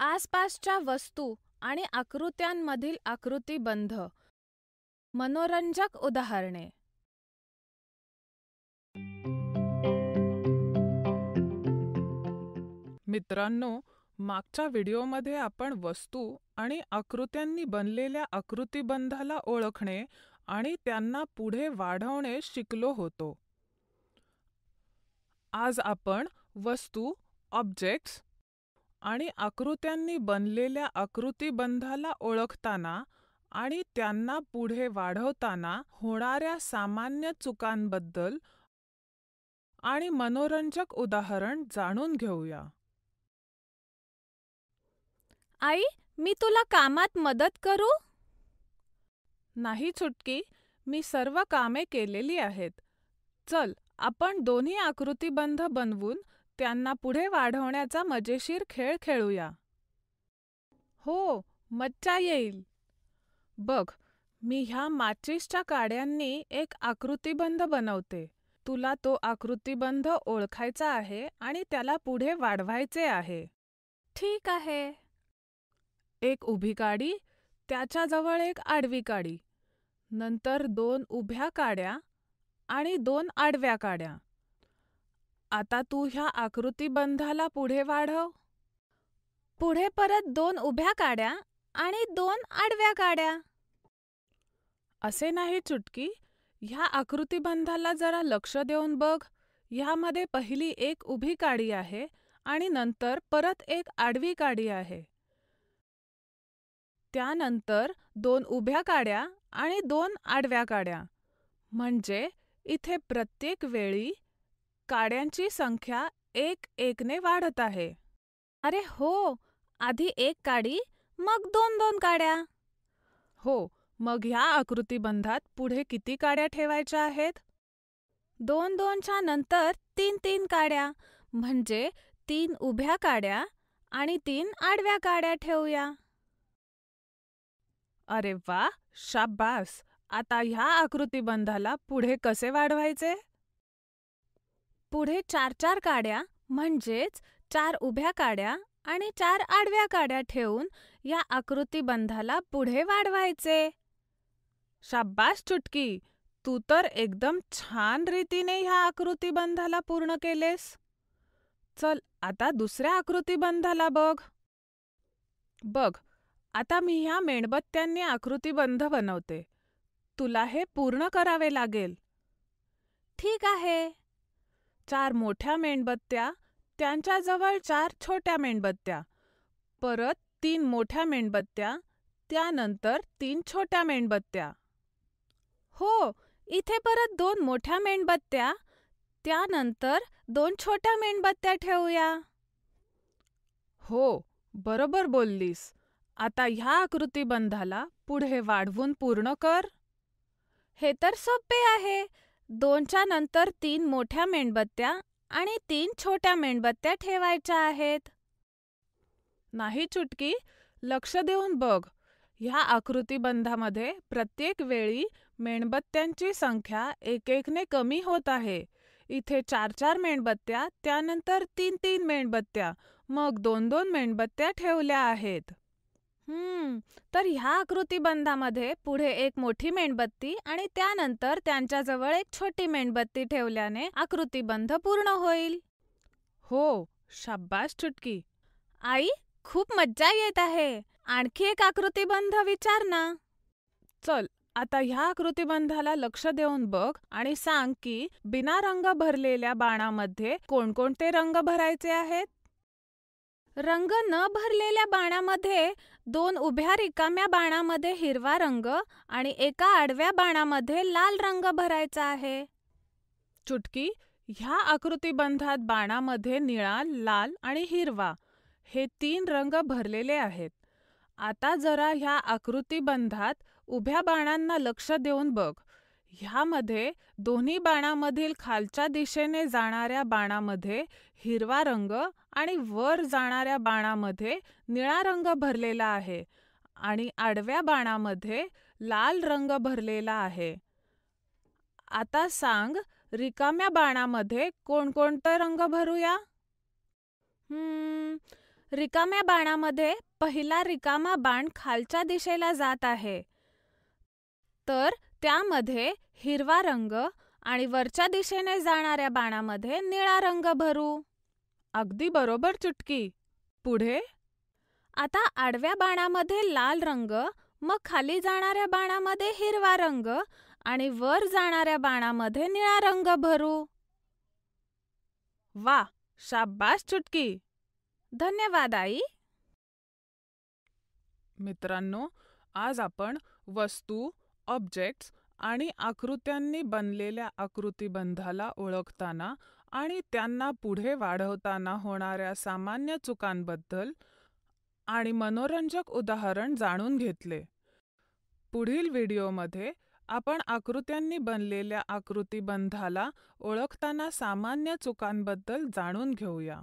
आसपासच्या वस्तू आणि आकृत्यांमधील आकृतिबंध मनोरंजक उदाहरणे मित्रांनो मागच्या व्हिडिओमध्ये आपण वस्तू आणि आकृत्यांनी बनलेल्या आकृतिबंधाला ओळखणे आणि त्यांना पुढे वाढवणे शिकलो होतो आज आपण वस्तू ऑब्जेक्ट्स आणि आकृत्यांनी बनलेल्या आकृतिबंधाला ओळखताना आणि त्यांना पुढे वाढवताना होणाऱ्या सामान्य चुकांबद्दल आणि मनोरंजक उदाहरण जाणून घेऊया. आई, मी तुला कामात मदत करू? नाही छुटकी, मी सर्व कामे केलेली आहेत. चल, आपण दोन्ही आकृतिबंध बनवून त्यांना पुढे वाढवण्याचा मजेशीर खेळ खेळूया हो मज्जा येईल बघ मी ह्या माचिसच्या काड्यांनी एक आकृतिबंध बनवते तुला तो आकृतिबंध ओळखायचा आहे आणि त्याला पुढे वाढवायचे आहे ठीक आहे एक उभी काडी त्याच्याजवळ एक आडवी काडी नंतर दोन उभ्या काड्या आणि दोन आडव्या काड्या आता तू ह्या आकृतीबंधाला पुढे वाढव पुढे परत दोन उभ्या काड्या आणि दोन आडव्या काड्या असे नाही चुटकी ह्या आकृतीबंधाला जरा लक्ष देऊन बघ ह्यामध्ये पहिली एक उभी काडी आहे आणि नंतर परत एक आडवी काडी आहे त्यानंतर दोन उभ्या काड्या आणि दोन आडव्या काड्या म्हणजे इथे प्रत्येक वेळी काड्यांची संख्या एक एकने वाढत आहे अरे हो, आधी एक काडी मग दोन दोन काड्या हो मग ह्या आकृतीबंधात पुढे किती काड्या ठेवायच्या आहेत दोन दोनच्या नंतर तीन तीन काड्या म्हणजे तीन उभ्या काड्या आणि तीन आडव्या काड्या ठेवूया अरे वा शाबास आता ह्या आकृतीबंधाला पुढे कसे वाढवायचे पुढे चार चार काड्या म्हणजेच चार उभ्या काड्या आणि चार आडव्या काड्या ठेवून या आकृतीबंधाला पुढे वाढवायचे शाब्बास चुटकी तू तर एकदम छान रीतीने ह्या आकृतीबंधाला पूर्ण केलेस चल आता दुसऱ्या आकृती बंधाला बघ बघ आता मी ह्या मेणबत्त्यांनी आकृतीबंध बनवते तुला हे पूर्ण करावे लागेल ठीक आहे चार मोठ्या मेणबत्त्या त्यांच्याजवळ चार छोट्या मेणबत्त्या परत तीन मोठ्या मेणबत्त्या त्यानंतर तीन छोट्या मेणबत्त्या हो इथे परत दोन मोठ्या मेणबत्त्या त्यानंतर दोन छोट्या मेणबत्त्या ठेवूया हो बरोबर बोललीस आता ह्या आकृतीबंधाला पुढे वाढवून पूर्ण कर हे तर सोपे आहे दोनच्या नंतर तीन मोठ्या मेणबत्त्या आणि तीन छोट्या मेणबत्त्या ठेवायच्या आहेत नाही चुटकी लक्ष देऊन बघ ह्या आकृतीबंधामध्ये प्रत्येक वेळी मेणबत्त्यांची संख्या एक कमी होत आहे इथे चार चार मेणबत्त्या त्यानंतर तीन तीन मेणबत्त्या मग दोन दोन मेणबत्त्या ठेवल्या आहेत हम्म, तर ह्या आकृतिबंधामध्ये पुढे एक मोठी मेणबत्ती आणि त्यानंतर त्यांच्याजवळ एक छोटी मेणबत्ती ठेवल्याने आकृतिबंध पूर्ण होईल. हो, शाब्बास छुटकी आई, खूप मज्जा येत आहे. आणखी एक आकृतिबंध विचार ना. चल, आता ह्या आकृतिबंधाला लक्ष देऊन बघ आणि सांग की बिना रंग भरलेल्या बाणामध्ये कोणकोणते रंग भरायचे आहेत? रंग न भरलेल्या बाणामध्ये दोन उभ्या रिकाम्या बाणामध्ये हिरवा रंग आणि एका आडव्या बाणामध्ये लाल रंग भरायचा आहे चुटकी ह्या आकृतीबंधात बाणामध्ये निळा लाल आणि हिरवा हे तीन रंग भरलेले आहेत आता जरा ह्या आकृतीबंधात उभ्या बाणांना लक्ष देऊन बघ ह्यामध्ये दोन्ही बाणामधील खालच्या दिशेने जाणाऱ्या बाणामध्ये हिरवा रंग आणि वर जाणाऱ्या बाणामध्ये निळा रंग भरलेला आहे आणि आडव्या बाणामध्ये लाल रंग भरलेला आहे. आता सांग रिकाम्या बाणामध्ये कोणकोणते रंग भरूया? हम्म, रिकाम्या बाणामध्ये पहिला रिकामा बाण खालच्या दिशेला जात आहे, तर त्यामध्ये हिरवा रंग आणि वरच्या दिशेने जाणाऱ्या बाणामध्ये निळा रंग भरू अगदी बरोबर चुटकी पुढे आता आडव्या बाणामध्ये लाल रंग मग खाली जाणाऱ्या बाणामध्ये हिरवा रंग आणि वर जाणाऱ्या बाणामध्ये निळा रंग भरू वा शाबास चुटकी धन्यवाद आई मित्रांनो आज आपण वस्तू ऑब्जेक्ट्स आणि आकृत्यांनी बनलेल्या आकृतिबंधाला ओळखताना आणि त्यांना पुढे वाढवताना होणाऱ्या सामान्य चुकांबद्दल आणि मनोरंजक उदाहरण जाणून घेतले. पुढील व्हिडिओमध्ये आपण आकृत्यांनी बनलेल्या आकृतिबंधाला ओळखताना सामान्य चुकांबद्दल जाणून घेऊया.